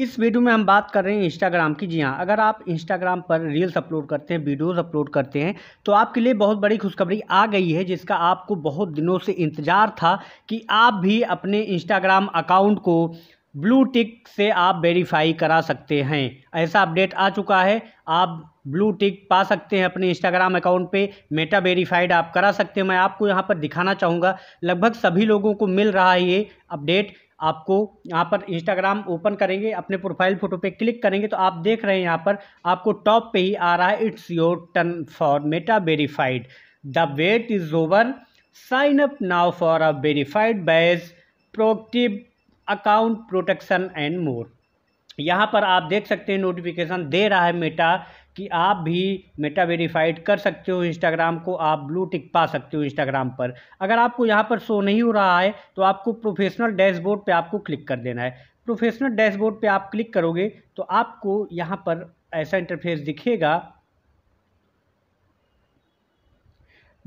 इस वीडियो में हम बात कर रहे हैं इंस्टाग्राम की जी हाँ अगर आप इंस्टाग्राम पर रील्स अपलोड करते हैं वीडियोस अपलोड करते हैं तो आपके लिए बहुत बड़ी खुशखबरी आ गई है जिसका आपको बहुत दिनों से इंतज़ार था कि आप भी अपने इंस्टाग्राम अकाउंट को ब्लू टिक से आप वेरीफाई करा सकते हैं ऐसा अपडेट आ चुका है आप ब्लू टिक पा सकते हैं अपने इंस्टाग्राम अकाउंट पे मेटा वेरीफाइड आप करा सकते हैं मैं आपको यहाँ पर दिखाना चाहूँगा लगभग सभी लोगों को मिल रहा है ये अपडेट आपको यहाँ पर इंस्टाग्राम ओपन करेंगे अपने प्रोफाइल फ़ोटो पे क्लिक करेंगे तो आप देख रहे हैं यहाँ पर आपको टॉप पे ही आ रहा है it's your turn for Meta verified the wait is over sign up now for a verified badge proactive account protection and more यहाँ पर आप देख सकते हैं नोटिफिकेशन दे रहा है मेटा कि आप भी मेटा वेरीफाइड कर सकते हो इंस्टाग्राम को आप ब्लू टिक पा सकते हो इंस्टाग्राम पर अगर आपको यहाँ पर शो नहीं हो रहा है तो आपको प्रोफेशनल डैशबोर्ड पे आपको क्लिक कर देना है प्रोफेशनल डैशबोर्ड पे आप क्लिक करोगे तो आपको यहाँ पर ऐसा इंटरफेस दिखेगा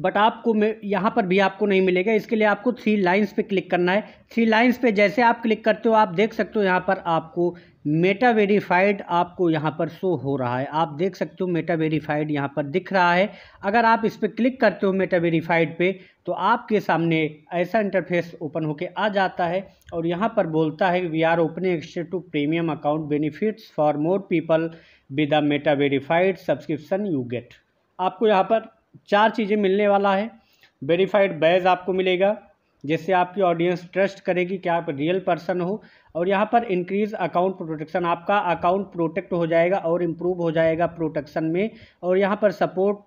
बट आपको यहाँ पर भी आपको नहीं मिलेगा इसके लिए आपको थ्री लाइंस पे क्लिक करना है थ्री लाइंस पे जैसे आप क्लिक करते हो आप देख सकते हो यहाँ पर आपको मेटा वेरीफाइड आपको यहाँ पर शो हो रहा है आप देख सकते हो मेटा वेरीफाइड यहाँ पर दिख रहा है अगर आप इस पर क्लिक करते हो मेटा वेरीफाइड पे तो आपके सामने ऐसा इंटरफेस ओपन होके आ जाता है और यहाँ पर बोलता है we are opening extended to premium account benefits for more people with the Meta verified subscription you get आपको यहाँ पर चार चीज़ें मिलने वाला है वेरीफाइड बैज आपको मिलेगा जिससे आपकी ऑडियंस ट्रस्ट करेगी कि आप रियल पर्सन हो और यहाँ पर इंक्रीज अकाउंट प्रोटेक्शन आपका अकाउंट प्रोटेक्ट हो जाएगा और इम्प्रूव हो जाएगा प्रोटेक्शन में और यहाँ पर सपोर्ट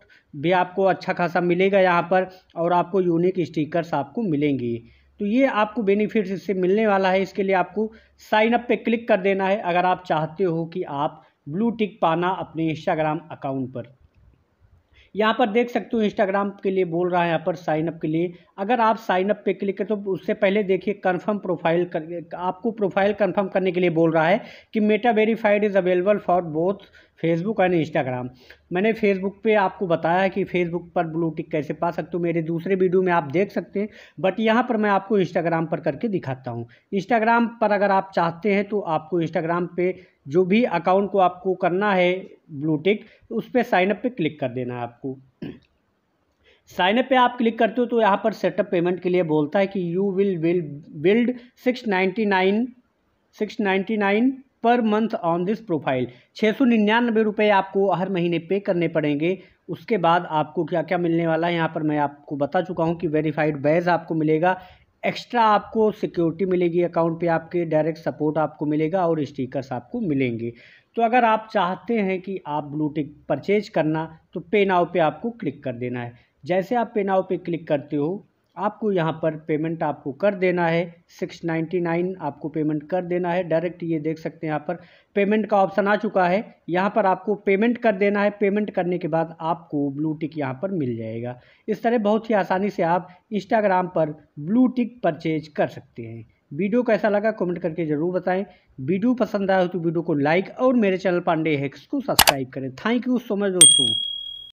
भी आपको अच्छा खासा मिलेगा यहाँ पर और आपको यूनिक स्टिकर्स आपको मिलेंगी तो ये आपको बेनिफिट्स इससे मिलने वाला है इसके लिए आपको साइन अप पे क्लिक कर देना है अगर आप चाहते हो कि आप ब्लू टिक पाना अपने इंस्टाग्राम अकाउंट पर यहाँ पर देख सकते हो इंस्टाग्राम के लिए बोल रहा है यहाँ पर साइनअप के लिए अगर आप साइनअप पे क्लिक करें तो उससे पहले देखिए कन्फर्म प्रोफाइल कर आपको प्रोफाइल कन्फर्म करने के लिए बोल रहा है कि Meta verified is available for both Facebook and Instagram मैंने फेसबुक पे आपको बताया कि फेसबुक पर ब्लू टिक कैसे पा सकते हो मेरे दूसरे वीडियो में आप देख सकते हैं बट यहाँ पर मैं आपको इंस्टाग्राम पर करके दिखाता हूँ इंस्टाग्राम पर अगर आप चाहते हैं तो आपको इंस्टाग्राम पे जो भी अकाउंट को आपको करना है ब्लू टिक उस पर साइनअप पर क्लिक कर देना है आपको साइनअप पे आप क्लिक करते हो तो यहाँ पर सेटअप पेमेंट के लिए बोलता है कि you will will billed six ninety nine six ninety nine per month on this profile छः सौ निन्यानवे रुपये आपको हर महीने पे करने पड़ेंगे उसके बाद आपको क्या क्या मिलने वाला है यहाँ पर मैं आपको बता चुका हूँ कि वेरीफाइड बैज आपको मिलेगा एक्स्ट्रा आपको सिक्योरिटी मिलेगी अकाउंट पे आपके डायरेक्ट सपोर्ट आपको मिलेगा और स्टिकर्स आपको मिलेंगे तो अगर आप चाहते हैं कि आप ब्लूटिक परचेज करना तो पे नाव पे आपको क्लिक कर देना है जैसे आप पे नाव पे क्लिक करते हो आपको यहाँ पर पेमेंट आपको कर देना है सिक्स नाइन्टी नाइन आपको पेमेंट कर देना है डायरेक्ट ये देख सकते हैं यहाँ पर पेमेंट का ऑप्शन आ चुका है यहाँ पर आपको पेमेंट कर देना है पेमेंट करने के बाद आपको ब्लू टिक यहाँ पर मिल जाएगा इस तरह बहुत ही आसानी से आप इंस्टाग्राम पर ब्लू टिक परचेज कर सकते हैं वीडियो कैसा लगा कमेंट करके ज़रूर बताएं वीडियो पसंद आया हो तो वीडियो को लाइक और मेरे चैनल पांडे हैक्स को सब्सक्राइब करें थैंक यू सो मच दोस्तों